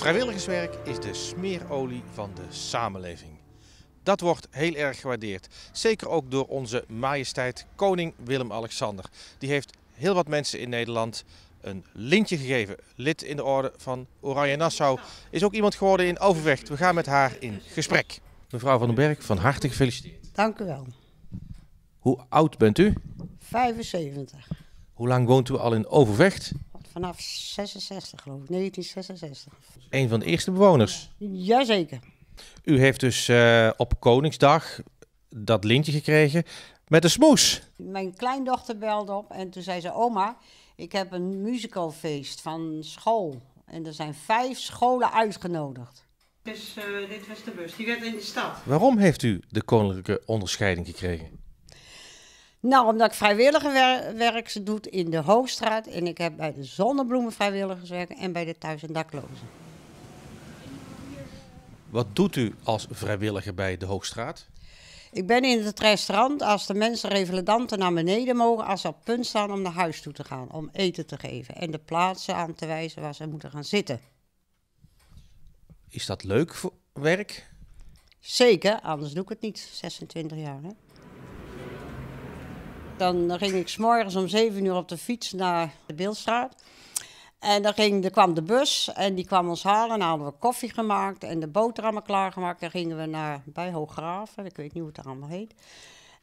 Vrijwilligerswerk is de smeerolie van de samenleving. Dat wordt heel erg gewaardeerd. Zeker ook door onze majesteit koning Willem-Alexander. Die heeft heel wat mensen in Nederland een lintje gegeven. Lid in de orde van Oranje Nassau. Is ook iemand geworden in Overvecht. We gaan met haar in gesprek. Mevrouw van den Berg, van harte gefeliciteerd. Dank u wel. Hoe oud bent u? 75. Hoe lang woont u al in Overvecht? Vanaf 66 geloof ik, 1966. Een van de eerste bewoners? Jazeker. U heeft dus eh, op Koningsdag dat lintje gekregen met een smoes. Mijn kleindochter belde op en toen zei ze... Oma, ik heb een musicalfeest van school. En er zijn vijf scholen uitgenodigd. Dus eh, dit was de bus, die werd in de stad. Waarom heeft u de koninklijke onderscheiding gekregen? Nou, omdat ik vrijwilligerwerk doe in de Hoogstraat. En ik heb bij de Zonnebloemen vrijwilligerswerk en bij de Thuis- en Daklozen. Wat doet u als vrijwilliger bij de Hoogstraat? Ik ben in het restaurant als de mensen revalidanten naar beneden mogen, als ze op punt staan om naar huis toe te gaan, om eten te geven en de plaatsen aan te wijzen waar ze moeten gaan zitten. Is dat leuk voor werk? Zeker, anders doe ik het niet. 26 jaar. Hè? Dan ging ik morgens om 7 uur op de fiets naar de Beelstraat. En dan ging, er kwam de bus en die kwam ons halen. En dan hadden we koffie gemaakt en de boterhammen klaargemaakt. En gingen we naar bij Hooggraven, ik weet niet hoe het allemaal heet.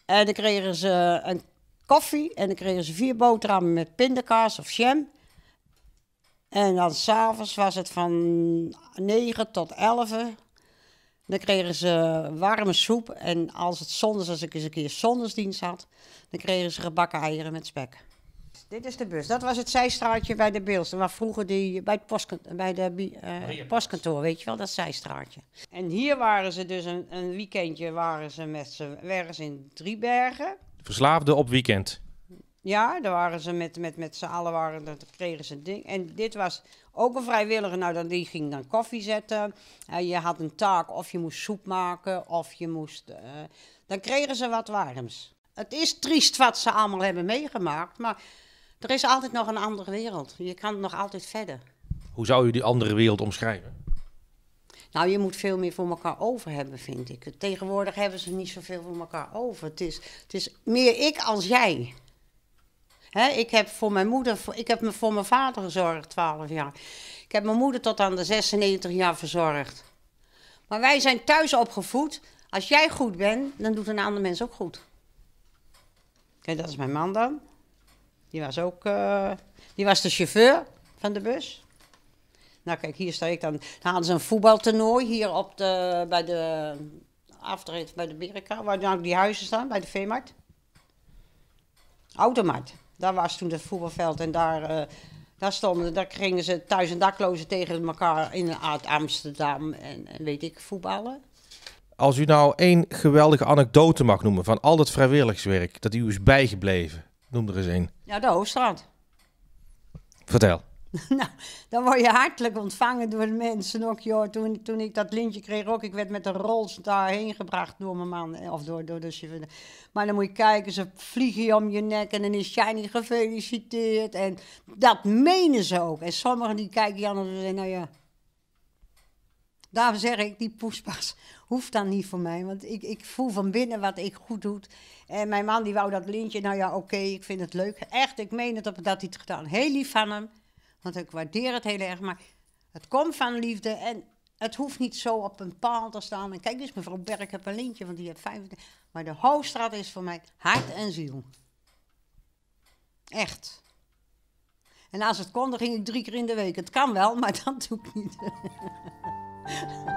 En dan kregen ze een koffie en dan kregen ze vier boterhammen met pindakaas of jam. En dan s'avonds was het van 9 tot 11 dan kregen ze warme soep en als het zondags, als ik eens een keer zondagsdienst had, dan kregen ze gebakken eieren met spek. Dit is de bus. Dat was het zijstraatje bij de Beels. Waar vroeger die, bij het postkantoor, bij de, eh, postkantoor, weet je wel, dat zijstraatje. En hier waren ze dus een, een weekendje, waren ze met ze, waren ze in Driebergen. Verslaafde op weekend. Ja, daar waren ze met, met, met z'n allen, waren, dat kregen ze ding. En dit was ook een vrijwilliger, nou, dan, die ging dan koffie zetten. Uh, je had een taak, of je moest soep maken, of je moest... Eh, dan kregen ze wat warms. Het is triest wat ze allemaal hebben meegemaakt, maar er is altijd nog een andere wereld. Je kan nog altijd verder. Hoe zou u die andere wereld omschrijven? Nou, je moet veel meer voor elkaar over hebben, vind ik. Tegenwoordig hebben ze niet zoveel voor elkaar over. Het is, het is meer ik als jij ik heb voor mijn moeder, ik heb me voor mijn vader gezorgd, 12 jaar. Ik heb mijn moeder tot aan de 96 jaar verzorgd. Maar wij zijn thuis opgevoed. Als jij goed bent, dan doet een ander mens ook goed. Kijk, dat is mijn man dan. Die was ook, eh, die was de chauffeur van de bus. Nou kijk, hier sta ik dan. Dan hadden ze een voetbaltoernooi hier op de, bij de aftreden bij de Birka, waar nou die huizen staan, bij de veemarkt. Automarkt. Daar was toen het voetbalveld en daar, eh, daar stonden, daar gingen ze thuis en daklozen tegen elkaar in Amsterdam en, en weet ik, voetballen. Als u nou één geweldige anekdote mag noemen van al dat vrijwilligerswerk dat u is bijgebleven, noem er eens één. Een. Ja, de Hoofdstraat. Vertel. Nou, dan word je hartelijk ontvangen door de mensen ook, joh. Toen, toen ik dat lintje kreeg ook, ik werd met een rolls daarheen gebracht door mijn man. Eh, of door, door de chauffeur. Maar dan moet je kijken, ze vliegen je om je nek en dan is jij niet gefeliciteerd. En dat menen ze ook. En sommigen die kijken je aan en zeggen, nou ja... Daarom zeg ik, die poespas hoeft dan niet voor mij. Want ik, ik voel van binnen wat ik goed doe. En mijn man die wou dat lintje, nou ja, oké, ik vind het leuk. Echt, ik meen het op dat hij het gedaan. Heel lief van hem. Want ik waardeer het heel erg, maar het komt van liefde en het hoeft niet zo op een paal te staan. En kijk, eens, mevrouw Berk heb een lintje, want die heeft 25. Maar de Hoogstraat is voor mij hart en ziel. Echt. En als het kon, dan ging ik drie keer in de week. Het kan wel, maar dat doe ik niet.